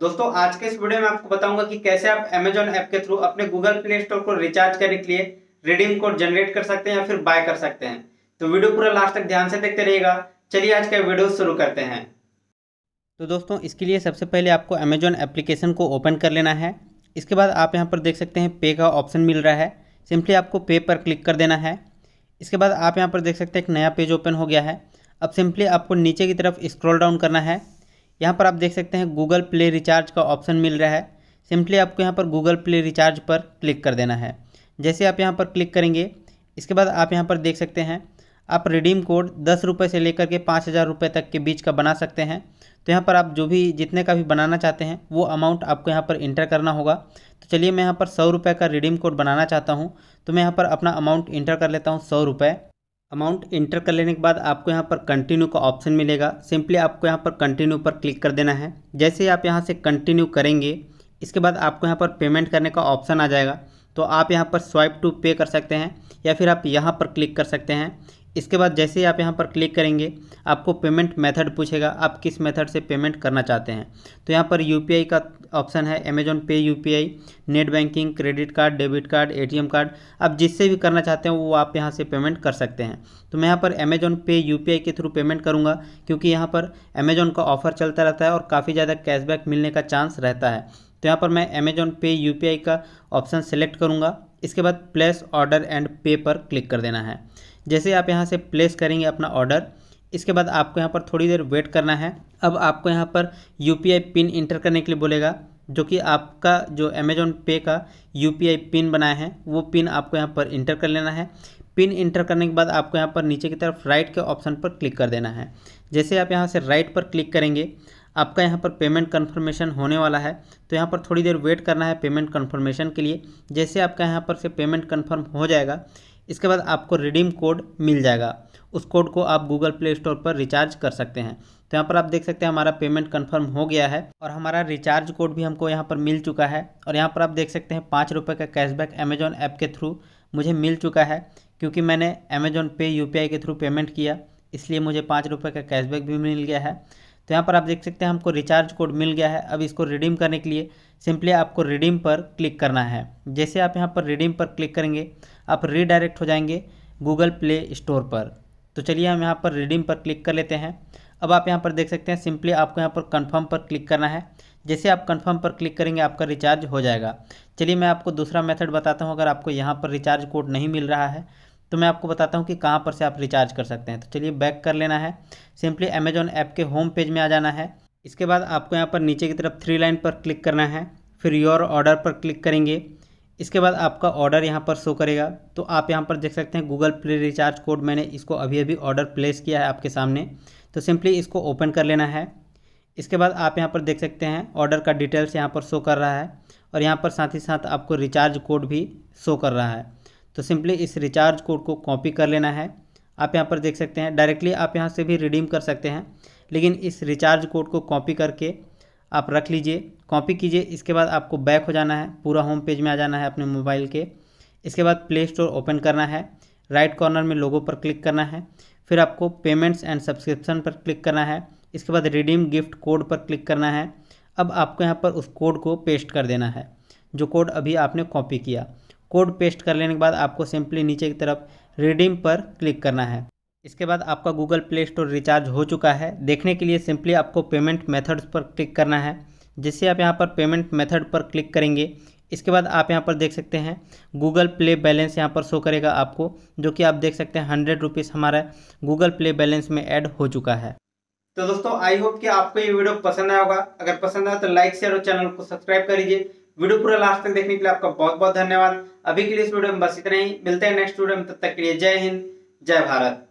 दोस्तों आज के इस वीडियो में आपको बताऊंगा कि कैसे आप Amazon ऐप के थ्रू अपने Google प्ले स्टोर को रिचार्ज करने के लिए रिडीम कोड जनरेट कर सकते हैं या फिर बाय कर सकते हैं तो वीडियो पूरा लास्ट तक ध्यान से देखते रहिएगा चलिए आज का वीडियो शुरू करते हैं तो दोस्तों इसके लिए सबसे पहले आपको अमेजोन एप्लीकेशन को ओपन कर लेना है इसके बाद आप यहाँ पर देख सकते हैं पे का ऑप्शन मिल रहा है सिंपली आपको पे पर क्लिक कर देना है इसके बाद आप यहाँ पर देख सकते हैं एक नया पेज ओपन हो गया है अब सिंपली आपको नीचे की तरफ स्क्रॉल डाउन करना है यहाँ पर आप देख सकते हैं गूगल प्ले रिचार्ज का ऑप्शन मिल रहा है सिंपली आपको यहाँ पर गूगल प्ले रिचार्ज पर क्लिक कर देना है जैसे आप यहाँ पर क्लिक करेंगे इसके बाद आप यहाँ पर देख सकते हैं आप रिडीम कोड दस रुपये से लेकर के पाँच हज़ार रुपये तक के बीच का बना सकते हैं तो यहाँ पर आप जो भी जितने का भी बनाना चाहते हैं वो अमाउंट आपको यहाँ पर इंटर करना होगा तो चलिए मैं यहाँ पर सौ रुपये का रिडीम कोड बनाना चाहता हूँ तो मैं यहाँ पर अपना अमाउंट इंटर कर लेता हूँ सौ रुपये अमाउंट इंटर कर लेने के बाद आपको यहाँ पर कंटिन्यू का ऑप्शन मिलेगा सिंपली आपको यहाँ पर कंटिन्यू पर क्लिक कर देना है जैसे ही आप यहाँ से कंटिन्यू करेंगे इसके बाद आपको यहाँ पर पेमेंट करने का ऑप्शन आ जाएगा तो आप यहाँ पर स्वाइप टू पे कर सकते हैं या फिर आप यहाँ पर क्लिक कर सकते हैं इसके बाद जैसे ही आप यहाँ पर क्लिक करेंगे आपको पेमेंट मेथड पूछेगा आप किस मेथड से पेमेंट करना चाहते हैं तो यहाँ पर यू का ऑप्शन है Amazon pay U net banking credit card debit card a card आप जिससे भी करना चाहते हैं वो आप यहाँ से पेमेंट कर सकते हैं तो मैं यहाँ पर अमेजोन पे यू के थ्रू पेमेंट करूँगा क्योंकि यहाँ पर अमेजोन का ऑफर चलता रहता है और काफ़ी ज़्यादा कैशबैक मिलने का चांस रहता है तो यहाँ पर मैं अमेजोन पे यू का ऑप्शन सेलेक्ट करूँगा इसके बाद प्लेस ऑर्डर एंड पे पर क्लिक कर देना है जैसे आप यहाँ से प्लेस करेंगे अपना ऑर्डर इसके बाद आपको यहाँ पर थोड़ी देर वेट करना है अब आपको यहाँ पर यू पिन इंटर करने के लिए बोलेगा जो कि आपका जो अमेज़ोन पे का यू पिन बनाया है वो पिन आपको यहाँ पर इंटर कर लेना है पिन इंटर करने के बाद आपको यहाँ पर नीचे की तरफ राइट के ऑप्शन पर क्लिक कर देना है जैसे आप यहाँ से राइट पर क्लिक करेंगे आपका यहाँ पर पेमेंट कन्फर्मेशन होने वाला है तो यहाँ पर थोड़ी देर वेट करना है पेमेंट कन्फर्मेशन के लिए जैसे आपका यहाँ पर से पेमेंट कन्फर्म हो जाएगा इसके बाद आपको रिडीम कोड मिल जाएगा उस कोड को आप गूगल प्ले स्टोर पर रिचार्ज कर सकते हैं तो यहाँ पर आप देख सकते हैं हमारा पेमेंट कंफर्म हो गया है और हमारा रिचार्ज कोड भी हमको यहाँ पर मिल चुका है और यहाँ पर आप देख सकते हैं पाँच रुपये का कैशबैक अमेजोन ऐप के थ्रू मुझे मिल चुका है क्योंकि मैंने अमेजोन पे यू के थ्रू पेमेंट किया इसलिए मुझे पाँच रुपये का कैशबैक भी मिल गया है तो यहाँ पर आप देख सकते हैं हमको रिचार्ज कोड मिल गया है अब इसको रिडीम करने के लिए सिंपली आपको रिडीम पर क्लिक करना है जैसे आप यहाँ पर रिडीम पर क्लिक करेंगे आप रीडायरेक्ट हो जाएंगे गूगल प्ले स्टोर पर तो चलिए हम यहाँ पर रिडीम पर क्लिक कर लेते हैं अब आप यहाँ पर देख सकते हैं सिंपली आपको यहाँ पर कंफर्म पर क्लिक करना है जैसे आप कंफर्म पर क्लिक करेंगे आपका रिचार्ज हो जाएगा चलिए मैं आपको दूसरा मेथड बताता हूँ अगर आपको यहाँ पर रिचार्ज कोड नहीं मिल रहा है तो मैं आपको बताता हूँ कि कहाँ पर से आप रिचार्ज कर सकते हैं तो चलिए बैक कर लेना है सिंपली अमेजॉन ऐप के होम पेज में आ जाना है इसके बाद आपको यहाँ पर नीचे की तरफ थ्री लाइन पर क्लिक करना है फिर योर ऑर्डर पर क्लिक करेंगे इसके बाद आपका ऑर्डर यहाँ पर शो करेगा तो आप यहाँ पर देख सकते हैं गूगल प्ले रिचार्ज कोड मैंने इसको अभी अभी ऑर्डर प्लेस किया है आपके सामने तो सिंपली इसको ओपन कर लेना है इसके बाद आप यहाँ पर देख सकते हैं ऑर्डर का डिटेल्स यहाँ पर शो कर रहा है और यहाँ पर साथ ही साथ आपको रिचार्ज कोड भी शो कर रहा है तो सिंपली इस रिचार्ज कोड को कॉपी कर लेना है आप यहाँ पर देख सकते हैं डायरेक्टली आप यहाँ से भी रिडीम कर सकते हैं लेकिन इस रिचार्ज कोड को कॉपी करके आप रख लीजिए कॉपी कीजिए इसके बाद आपको बैक हो जाना है पूरा होम पेज में आ जाना है अपने मोबाइल के इसके बाद प्ले स्टोर ओपन करना है राइट कॉर्नर में लोगों पर क्लिक करना है फिर आपको पेमेंट्स एंड सब्सक्रिप्शन पर क्लिक करना है इसके बाद रिडीम गिफ्ट कोड पर क्लिक करना है अब आपको यहाँ पर उस कोड को पेस्ट कर देना है जो कोड अभी आपने कॉपी किया कोड पेस्ट कर लेने के बाद आपको सिंपली नीचे की तरफ रिडीम पर क्लिक करना है इसके बाद आपका गूगल प्ले स्टोर रिचार्ज हो चुका है देखने के लिए सिंपली आपको पेमेंट मेथड्स पर क्लिक करना है जिससे आप यहाँ पर पेमेंट मेथड पर क्लिक करेंगे इसके बाद आप यहाँ पर देख सकते हैं गूगल प्ले बैलेंस यहाँ पर शो करेगा आपको जो कि आप देख सकते हैं हंड्रेड रुपीज़ हमारा गूगल प्ले बैलेंस में ऐड हो चुका है तो दोस्तों आई होप कि आपको ये वीडियो पसंद आया होगा अगर पसंद आया तो लाइक शेयर और चैनल को सब्सक्राइब कर लीजिए वीडियो पूरा लास्ट तक देखने के लिए आपका बहुत बहुत धन्यवाद अभी के लिए इस वीडियो में बस इतना ही मिलते हैं नेक्स्ट वीडियो में तब तक के लिए जय हिंद जय भारत